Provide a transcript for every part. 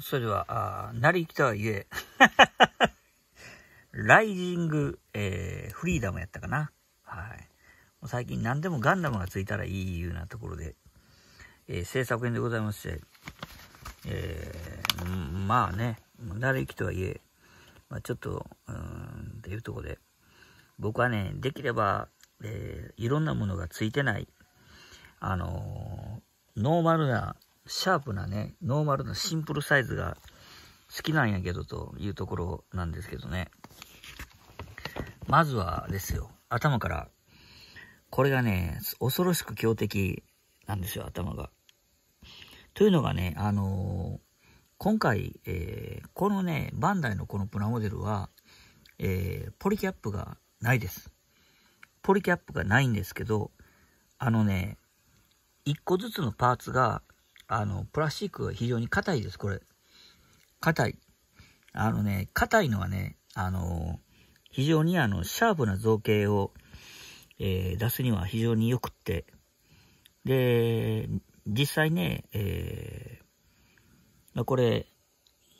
それは、あなりきとはいえ ライジング、えー、フリーダムやったかな。はい。もう最近何でもガンダムがついたらいいいうようなところで、えー、制作編でございまして、えー、まあね、なりきとはいえ、まあ、ちょっと、うん、っていうところで、僕はね、できれば、えー、いろんなものがついてない、あのー、ノーマルなシャープなね、ノーマルなシンプルサイズが好きなんやけどというところなんですけどね。まずはですよ、頭から。これがね、恐ろしく強敵なんですよ、頭が。というのがね、あのー、今回、えー、このね、バンダイのこのプラモデルは、えー、ポリキャップがないです。ポリキャップがないんですけど、あのね、1個ずつのパーツがあの、プラスチックが非常に硬いです、これ。硬い。あのね、硬いのはね、あの、非常にあの、シャープな造形を、えー、出すには非常に良くって。で、実際ね、えー、まこれ、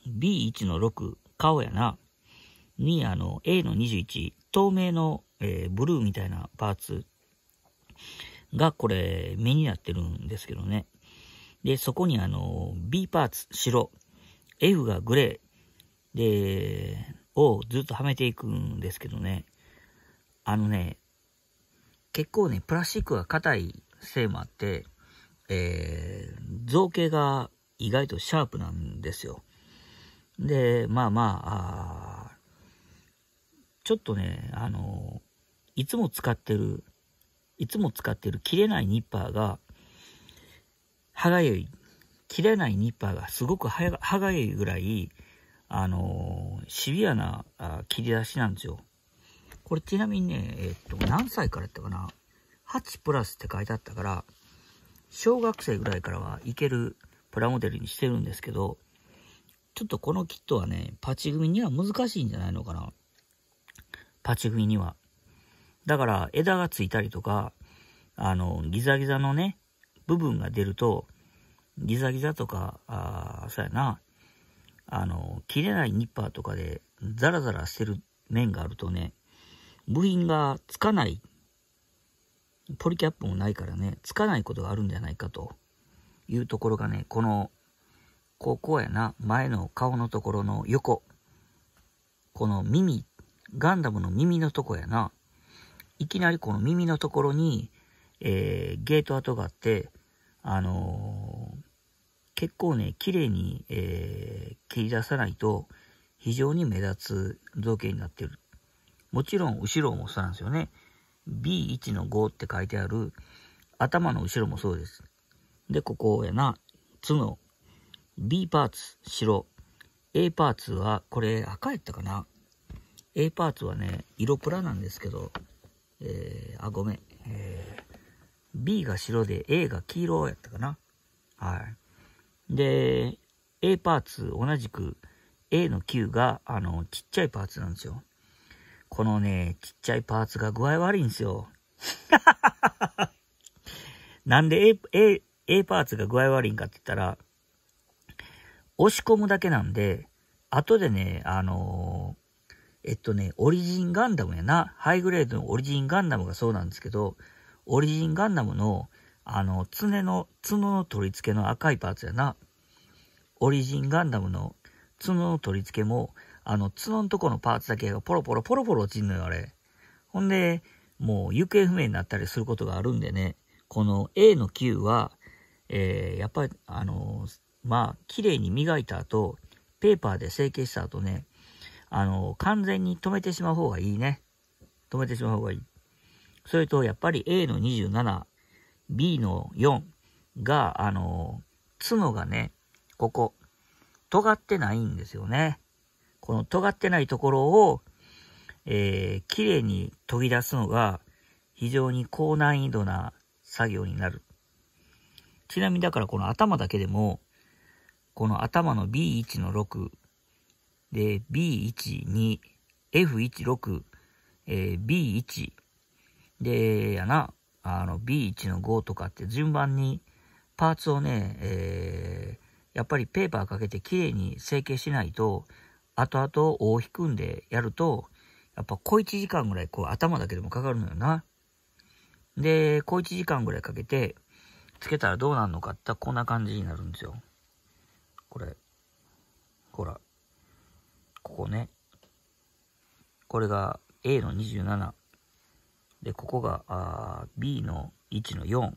B1 の6、顔やな、にあの、A の21、透明の、えー、ブルーみたいなパーツがこれ、目になってるんですけどね。で、そこにあの、B パーツ、白、F がグレー、で、をずっとはめていくんですけどね、あのね、結構ね、プラスチックが硬いせいもあって、えー、造形が意外とシャープなんですよ。で、まあまあ、あちょっとね、あの、いつも使ってる、いつも使ってる切れないニッパーが、歯がゆい、切れないニッパーがすごく歯がゆいぐらい、あのー、シビアなあ切り出しなんですよ。これちなみにね、えー、っと、何歳からやったかな ?8 プラスって書いてあったから、小学生ぐらいからはいけるプラモデルにしてるんですけど、ちょっとこのキットはね、パチ組には難しいんじゃないのかな。パチ組には。だから枝がついたりとか、あの、ギザギザのね、部分が出ると、ギザギザとか、あそうやな、あの、切れないニッパーとかでザラザラしてる面があるとね、部品がつかない、ポリキャップもないからね、つかないことがあるんじゃないかというところがね、この、ここやな、前の顔のところの横、この耳、ガンダムの耳のとこやな、いきなりこの耳のところに、えー、ゲート跡があって、あのー結構ね、綺麗に、えー、切り出さないと、非常に目立つ造形になってる。もちろん後ろもそうなんですよね。B1 の5って書いてある頭の後ろもそうです。で、ここやな、角。B パーツ、白。A パーツは、これ赤やったかな ?A パーツはね、色プラなんですけど、えー、あ、ごめん。えー、B が白で A が黄色やったかなはい。で、A パーツ、同じく A の9が、あの、ちっちゃいパーツなんですよ。このね、ちっちゃいパーツが具合悪いんですよ。なんで A, A, A パーツが具合悪いんかって言ったら、押し込むだけなんで、後でね、あのー、えっとね、オリジンガンダムやな。ハイグレードのオリジンガンダムがそうなんですけど、オリジンガンダムのあの、爪の、角の取り付けの赤いパーツやな。オリジンガンダムの角の取り付けも、あの、角のとこのパーツだけがポロポロポロポロ落ちんのよ、あれ。ほんで、もう行方不明になったりすることがあるんでね、この A の Q は、えー、やっぱり、あのー、まあ、綺麗に磨いた後、ペーパーで成形した後ね、あのー、完全に止めてしまう方がいいね。止めてしまう方がいい。それと、やっぱり A の27、B の4が、あの、角がね、ここ、尖ってないんですよね。この尖ってないところを、えー、綺麗に研ぎ出すのが非常に高難易度な作業になる。ちなみにだからこの頭だけでも、この頭の B1 の6、で、B12、F16、えー、B1、で、やな、あの B1 の5とかって順番にパーツをね、えー、やっぱりペーパーかけてきれいに成形しないと後々尾を引くんでやるとやっぱ小1時間ぐらいこう頭だけでもかかるのよな。で、小1時間ぐらいかけてつけたらどうなるのかってこんな感じになるんですよ。これ。ほら。ここね。これが A の27。で、ここがあ B の1の4。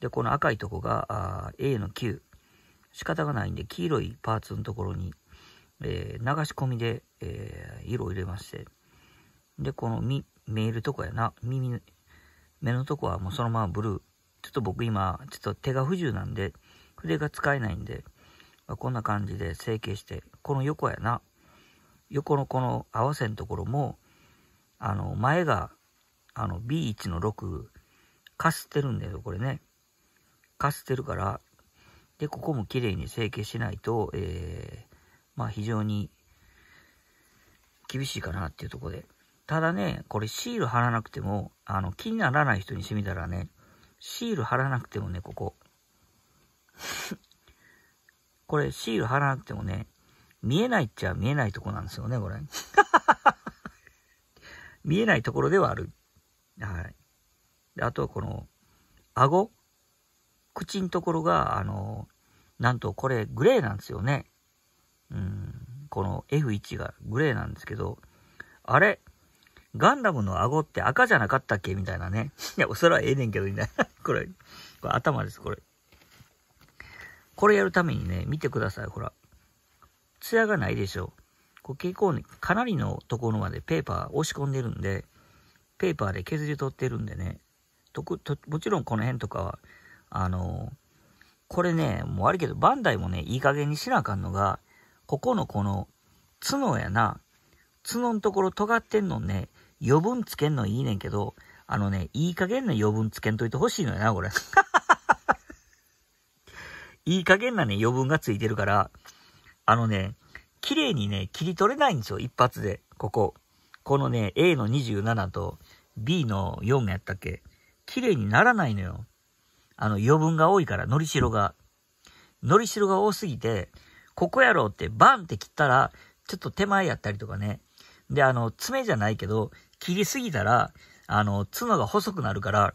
で、この赤いとこがあ A の9。仕方がないんで、黄色いパーツのところに、えー、流し込みで、えー、色を入れまして。で、この見、見えるとこやな。耳、目のとこはもうそのままブルー。ちょっと僕今、ちょっと手が不自由なんで、筆が使えないんで、まあ、こんな感じで成形して、この横やな。横のこの合わせのところも、あの、前があの B1 の6、かすってるんだよ、これね。かすってるから、で、ここも綺麗に成形しないと、えー、まあ非常に厳しいかなっていうとこで。ただね、これシール貼らなくても、あの、気にならない人にしてみたらね、シール貼らなくてもね、ここ。これシール貼らなくてもね、見えないっちゃ見えないとこなんですよね、これ。見えないところではある。はい。であとはこの、顎、口のところが、あの、なんとこれグレーなんですよね。うん、この F1 がグレーなんですけど、あれガンダムの顎って赤じゃなかったっけみたいなね。いや、そらええねんけど、みたいな。これ、これ頭です、これ。これやるためにね、見てください、ほら。ツヤがないでしょ。こう結構ね、かなりのところまでペーパー押し込んでるんで、ペーパーで削り取ってるんでね、とともちろんこの辺とかは、あのー、これね、もうあいけど、バンダイもね、いい加減にしなあかんのが、ここのこの、角やな、角のところ尖ってんのね、余分つけんのいいねんけど、あのね、いい加減な余分つけんといてほしいのよな、これ。いい加減なね、余分がついてるから、あのね、綺麗にね、切り取れないんですよ、一発で、ここ。このね、A の27と B の4やったっけ綺麗にならないのよ。あの、余分が多いから、のりしろが。のりしろが多すぎて、ここやろうってバンって切ったら、ちょっと手前やったりとかね。で、あの、爪じゃないけど、切りすぎたら、あの、角が細くなるから、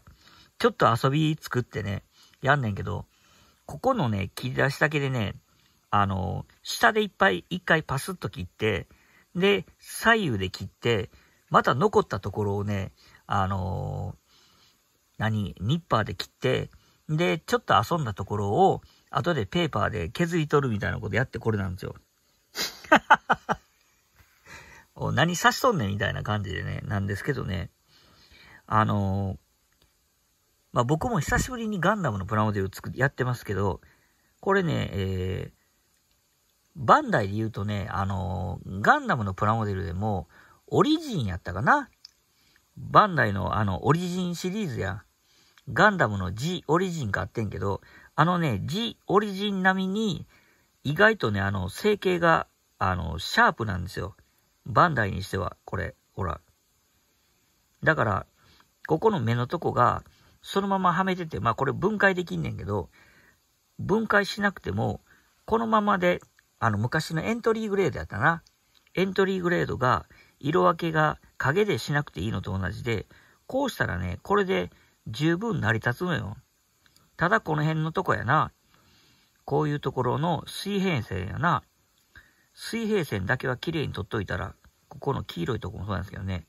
ちょっと遊び作ってね、やんねんけど、ここのね、切り出しだけでね、あの、下でいっぱい、一回パスッと切って、で、左右で切って、また残ったところをね、あのー、何、ニッパーで切って、で、ちょっと遊んだところを、後でペーパーで削り取るみたいなことやってこれなんですよ。お何刺しとんねんみたいな感じでね、なんですけどね。あのー、まあ、僕も久しぶりにガンダムのプラモデル作やってますけど、これね、えー、バンダイで言うとね、あのー、ガンダムのプラモデルでも、オリジンやったかなバンダイのあの、オリジンシリーズや、ガンダムの G オリジン買ってんけど、あのね、G オリジン並みに、意外とね、あの、成形が、あの、シャープなんですよ。バンダイにしては、これ、ほら。だから、ここの目のとこが、そのままはめてて、まあこれ分解できんねんけど、分解しなくても、このままであの、昔のエントリーグレードやったな。エントリーグレードが、色分けが影でしなくていいのと同じで、こうしたらね、これで十分成り立つのよ。ただこの辺のとこやな。こういうところの水平線やな。水平線だけは綺麗に取っといたら、ここの黄色いとこもそうなんですけどね、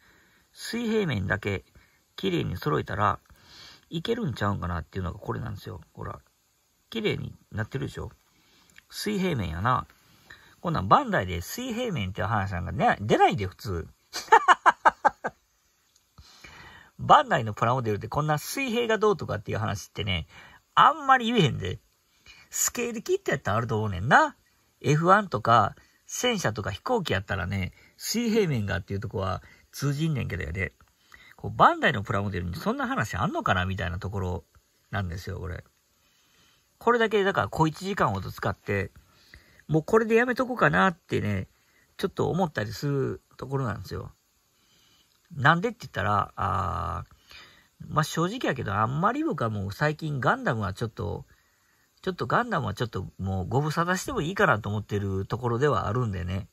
水平面だけ綺麗に揃えたら、いけるんちゃうんかなっていうのがこれなんですよ。ほら。綺麗になってるでしょ水平面やな。こんなんバンダイで水平面っていう話なんか、ね、出ないで普通。バンダイのプラモデルってこんな水平がどうとかっていう話ってね、あんまり言えへんで。スケール切ってやったらあると思うねんな。F1 とか、戦車とか飛行機やったらね、水平面がっていうとこは通じんねんけどやで。こうバンダイのプラモデルにそんな話あんのかなみたいなところなんですよ、これ。これだけ、だから小1時間ほど使って、もうこれでやめとこうかなってね、ちょっと思ったりするところなんですよ。なんでって言ったら、あまあ、正直やけど、あんまり僕はもう最近ガンダムはちょっと、ちょっとガンダムはちょっともうご無沙汰してもいいかなと思ってるところではあるんでね、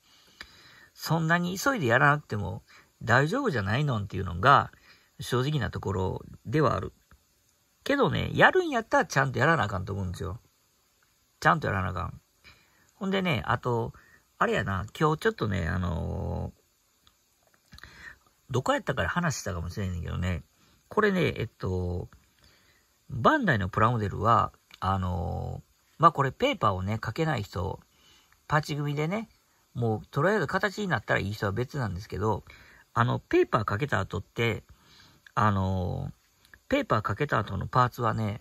そんなに急いでやらなくても大丈夫じゃないのっていうのが正直なところではある。けどね、やるんやったらちゃんとやらなあかんと思うんですよ。ちゃんとやらなあかん。ほんでね、あと、あれやな、今日ちょっとね、あのー、どこやったから話したかもしれないんけどね、これね、えっと、バンダイのプラモデルは、あのー、まあ、これペーパーをね、かけない人、パチ組でね、もうとりあえず形になったらいい人は別なんですけど、あの、ペーパーかけた後って、あのー、ペーパーかけた後のパーツはね、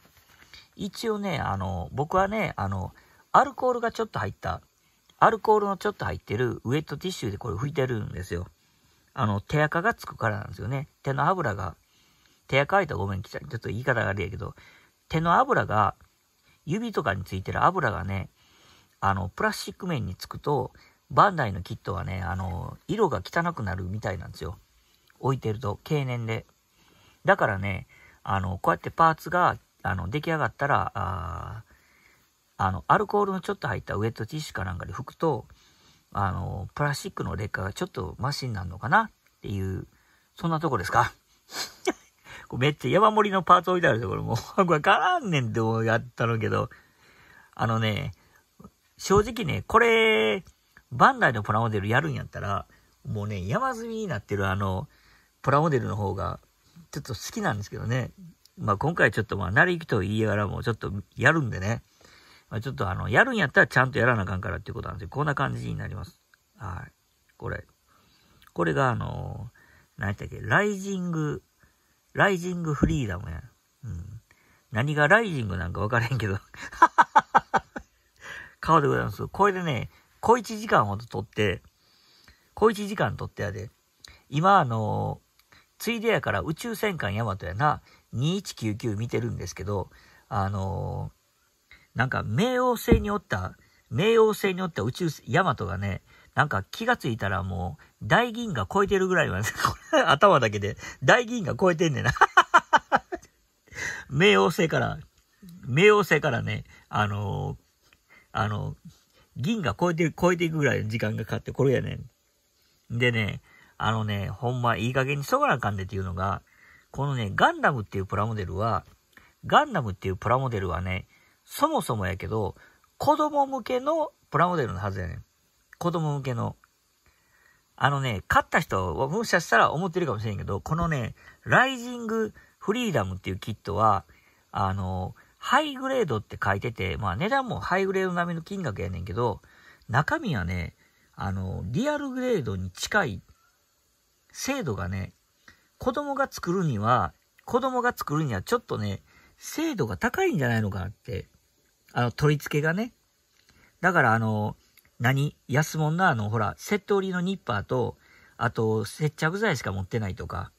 一応ね、あの、僕はね、あの、アルコールがちょっと入った、アルコールのちょっと入ってるウエットティッシュでこれ拭いてるんですよ。あの、手垢がつくからなんですよね。手の油が、手垢入ったらごめん、ちょっと言い方があれやけど、手の油が、指とかについてる油がね、あの、プラスチック面につくと、バンダイのキットはね、あの、色が汚くなるみたいなんですよ。置いてると、経年で。だからね、あの、こうやってパーツが、あの、出来上がったら、ああの、アルコールのちょっと入ったウエットティッシュかなんかで拭くと、あの、プラスチックの劣化がちょっとマシになるのかなっていう、そんなとこですか めっちゃ山盛りのパーツ置いてあるところも、わからんねんってやったのけど、あのね、正直ね、これ、バンダイのプラモデルやるんやったら、もうね、山積みになってるあの、プラモデルの方が、ちょっと好きなんですけどね。まあ今回ちょっとまあ、成り行きと言いながらもちょっとやるんでね。まあ、ちょっとあの、やるんやったらちゃんとやらなあかんからっていうことなんで、こんな感じになります。はい。これ。これがあのー、何やったっけ、ライジング、ライジングフリーダムや。うん。何がライジングなんかわからへんけど。顔でございます。これでね、小一時間ほど取って、小一時間取ってやで。今あのー、ついでやから宇宙戦艦ヤマトやな、2199見てるんですけど、あのーなんか冥王星におった、冥王星におった宇宙、ヤマトがね、なんか気がついたらもう、大銀河超えてるぐらいまで、頭だけで、大銀河超えてんねんな。冥王星から、冥王星からね、あのー、あのー、銀河超えて、超えていくぐらいの時間がかかって、これやねん。でね、あのね、ほんまいい加減にそがなあかんでっていうのが、このね、ガンダムっていうプラモデルは、ガンダムっていうプラモデルはね、そもそもやけど、子供向けのプラモデルのはずやねん。子供向けの。あのね、買った人はもしかしたら思ってるかもしれんけど、このね、ライジングフリーダムっていうキットは、あの、ハイグレードって書いてて、まあ値段もハイグレード並みの金額やねんけど、中身はね、あの、リアルグレードに近い精度がね、子供が作るには、子供が作るにはちょっとね、精度が高いんじゃないのかなってあの、取り付けがね。だから、あの、何安物な、あの、ほら、セットりのニッパーと、あと、接着剤しか持ってないとか、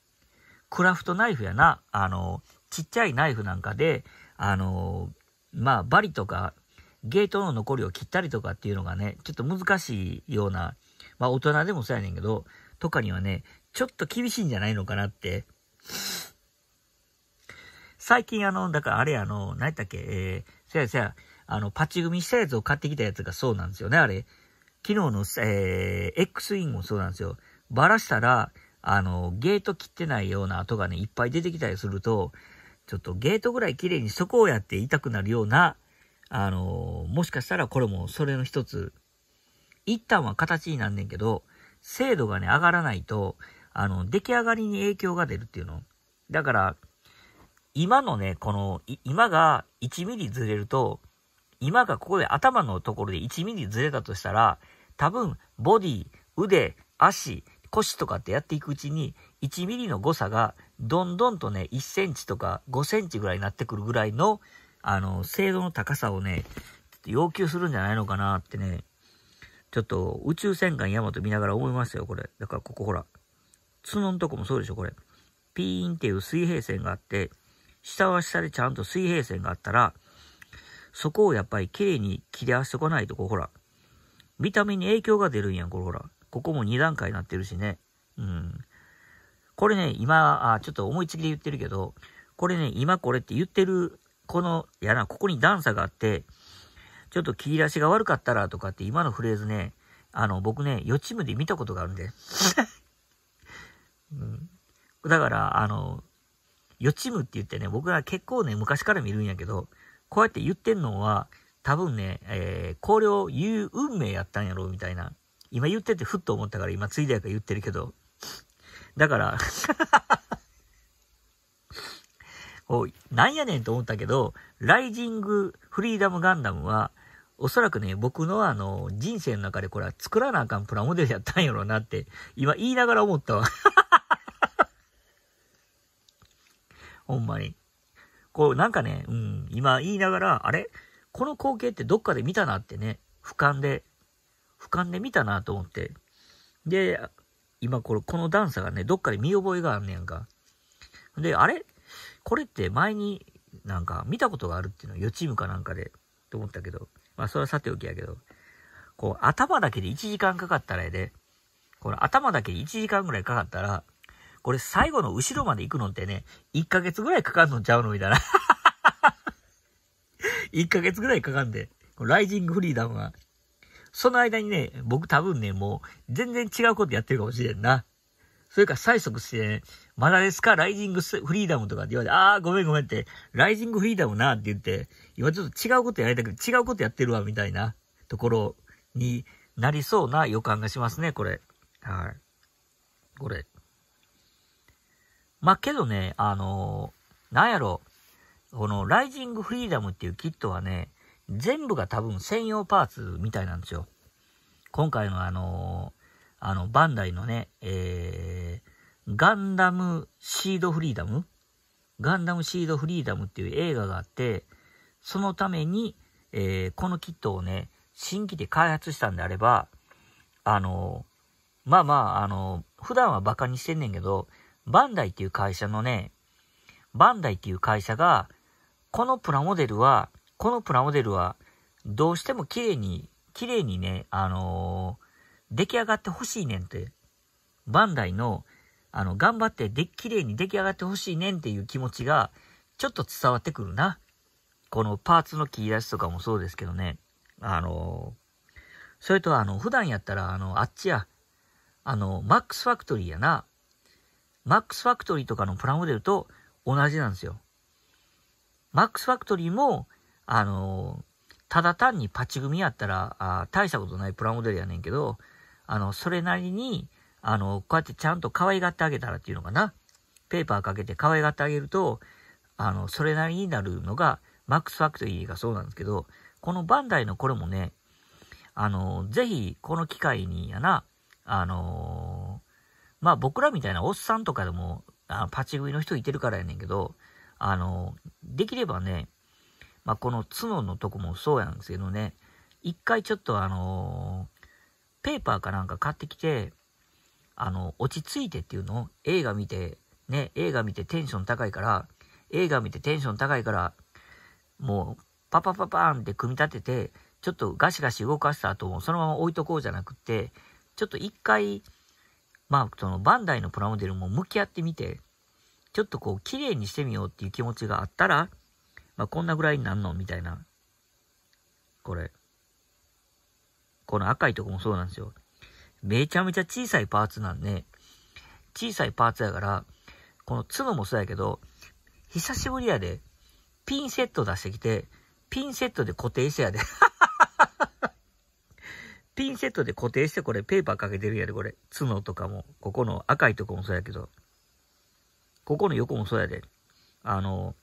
クラフトナイフやな、あの、ちっちゃいナイフなんかで、あの、まあ、バリとか、ゲートの残りを切ったりとかっていうのがね、ちょっと難しいような、まあ、大人でもそうやねんけど、とかにはね、ちょっと厳しいんじゃないのかなって。最近あの、だからあれあの、何やったっけ、えー、せやせや、あの、パチ組みしたやつを買ってきたやつがそうなんですよね、あれ。昨日の、えー、X インもそうなんですよ。バラしたら、あの、ゲート切ってないような跡がね、いっぱい出てきたりすると、ちょっとゲートぐらい綺麗にそこをやって痛くなるような、あの、もしかしたらこれもそれの一つ。一旦は形になんねんけど、精度がね、上がらないと、あの、出来上がりに影響が出るっていうの。だから、今のね、この、今が1ミリずれると、今がここで頭のところで1ミリずれたとしたら、多分、ボディ、腕、足、腰とかってやっていくうちに、1ミリの誤差が、どんどんとね、1センチとか5センチぐらいになってくるぐらいの、あの、精度の高さをね、要求するんじゃないのかなってね、ちょっと宇宙戦艦ヤマト見ながら思いましたよ、これ。だからここほら、角のとこもそうでしょ、これ。ピーンっていう水平線があって、下は下でちゃんと水平線があったら、そこをやっぱりきれいに切り合わせておかないと、こうほら、見た目に影響が出るんやん、これほら。ここも2段階になってるしね。うん。これね、今、あちょっと思いつきで言ってるけど、これね、今これって言ってる、この、やな、ここに段差があって、ちょっと切り出しが悪かったらとかって今のフレーズね、あの、僕ね、予知夢で見たことがあるんで。うん、だから、あの、予知夢って言ってね、僕ら結構ね、昔から見るんやけど、こうやって言ってんのは、多分ね、えー、これを言う運命やったんやろ、みたいな。今言っててふっと思ったから、今ついでやから言ってるけど。だからおい、なんやねんと思ったけど、ライジングフリーダムガンダムは、おそらくね、僕のあの、人生の中でこれは作らなあかんプラモデルやったんやろなって、今言いながら思ったわ ほんまに。こう、なんかね、うん、今言いながら、あれこの光景ってどっかで見たなってね、俯瞰で、俯瞰で見たなと思って。で、今これ、この段差がね、どっかで見覚えがあんねやんか。で、あれこれって前になんか見たことがあるっていうのは予知夢かなんかで、と思ったけど。まあ、それはさておきやけど。こう、頭だけで1時間かかったらえで、この頭だけで1時間ぐらいかかったら、これ最後の後ろまで行くのってね、1ヶ月ぐらいかかんのちゃうのみたいな。1 ヶ月ぐらいかかんで、ライジングフリーダムは。その間にね、僕多分ね、もう全然違うことやってるかもしれんな。それか催促して、ね、まだですかライジングフリーダムとかって言われて、あーごめんごめんって、ライジングフリーダムなって言って、今ちょっと違うことやりたくて違うことやってるわみたいなところになりそうな予感がしますね、これ。はい。これ。まあ、けどね、あのー、なんやろ、この、ライジングフリーダムっていうキットはね、全部が多分専用パーツみたいなんですよ。今回のあのー、あの、バンダイのね、えー、ガンダムシードフリーダムガンダムシードフリーダムっていう映画があって、そのために、えー、このキットをね、新規で開発したんであれば、あのー、まあまあ、あのー、普段はバカにしてんねんけど、バンダイっていう会社のね、バンダイっていう会社が、このプラモデルは、このプラモデルは、どうしても綺麗に、綺麗にね、あのー、出来上がってほしいねんって。バンダイの、あの、頑張ってで、綺麗に出来上がってほしいねんっていう気持ちが、ちょっと伝わってくるな。このパーツの切り出しとかもそうですけどね。あのー、それとあの、普段やったら、あの、あっちや、あの、マックスファクトリーやな。マックスファクトリーとかのプラモデルと同じなんですよ。マックスファクトリーも、あのー、ただ単にパチ組やったら、あ大したことないプラモデルやねんけど、あの、それなりに、あの、こうやってちゃんと可愛がってあげたらっていうのかな。ペーパーかけて可愛がってあげると、あの、それなりになるのが、マックスファクトリーがそうなんですけど、このバンダイのこれもね、あの、ぜひ、この機会にやな、あのーまあ僕らみたいなおっさんとかでも、あのパチ食いの人いてるからやねんけど、あの、できればね、まあこの角のとこもそうやんですけどね、一回ちょっとあのペーパーかなんか買ってきて、あの、落ち着いてっていうのを映画見て、ね、映画見てテンション高いから、映画見てテンション高いから、もう、パパパパーンって組み立てて、ちょっとガシガシ動かした後もそのまま置いとこうじゃなくて、ちょっと一回、まあ、そのバンダイのプラモデルも向き合ってみて、ちょっとこう、綺麗にしてみようっていう気持ちがあったら、まあ、こんなぐらいになんのみたいな。これ。この赤いとこもそうなんですよ。めちゃめちゃ小さいパーツなんで、小さいパーツやから、この粒もそうやけど、久しぶりやで、ピンセット出してきて、ピンセットで固定してやで。ピンセットで固定してこれペーパーかけてるやで、これ。角とかも、ここの赤いとこもそうやけど、ここの横もそうやで。あの、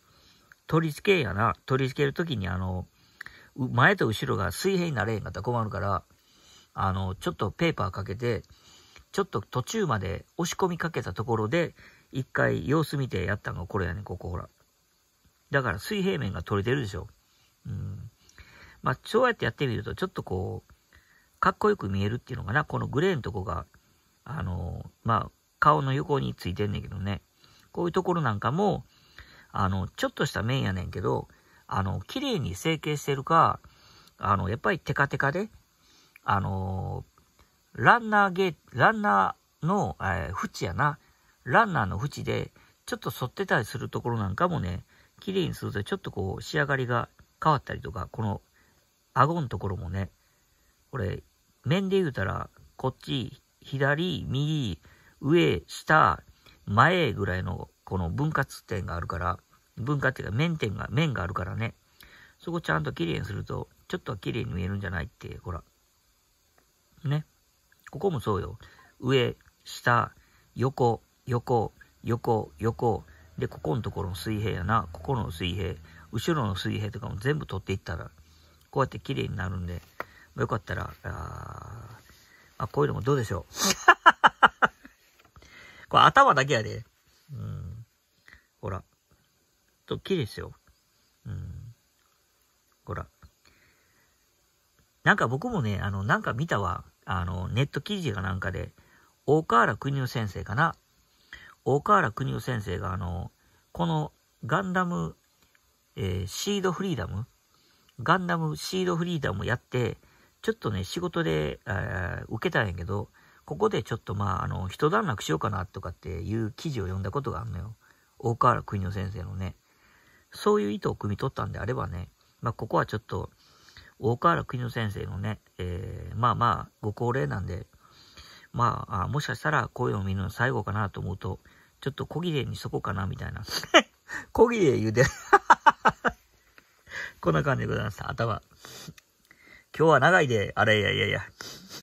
取り付けやな。取り付けるときにあの、前と後ろが水平になれへんかったら困るから、あの、ちょっとペーパーかけて、ちょっと途中まで押し込みかけたところで、一回様子見てやったのがこれやね、ここほら。だから水平面が取れてるでしょ。うん。まあ、そうやってやってみると、ちょっとこう、かっこよく見えるっていうのかな、このグレーのとこが、あの、まあ、顔の横についてんねんけどね、こういうところなんかも、あの、ちょっとした面やねんけど、あの、綺麗に成形してるか、あの、やっぱりテカテカで、あの、ランナーゲー、ランナーの、えー、縁やな、ランナーの縁で、ちょっと反ってたりするところなんかもね、綺麗にするとちょっとこう仕上がりが変わったりとか、この顎のところもね、これ、面で言うたら、こっち、左、右、上、下、前ぐらいの、この分割点があるから、分割っていうか面点が、面があるからね、そこちゃんときれいにすると、ちょっとはきれいに見えるんじゃないって、ほら。ね。ここもそうよ。上、下、横、横、横、横。で、ここのところの水平やな。ここの水平。後ろの水平とかも全部取っていったら、こうやってきれいになるんで、よかったら、ああ、こういうのもどうでしょう。これ頭だけやで。うん。ほら。と、綺麗ですよ。うん。ほら。なんか僕もね、あの、なんか見たわ。あの、ネット記事がなんかで、大河原邦夫先生かな。大河原邦夫先生が、あの、このガンダム、えー、シードフリーダムガンダムシードフリーダムやって、ちょっとね、仕事で、え受けたんやけど、ここでちょっとまあ、あの、人段落しようかなとかっていう記事を読んだことがあるのよ。大河原邦夫先生のね。そういう意図を汲み取ったんであればね、まあ、ここはちょっと、大河原邦夫先生のね、えー、まあまあ、ご高齢なんで、まあ、あもしかしたら声を見るの最後かなと思うと、ちょっと小切れにしとこうかな、みたいな。小切れ言うて こんな感じでございます。頭。今日は長いで。あれ、いやいやいや。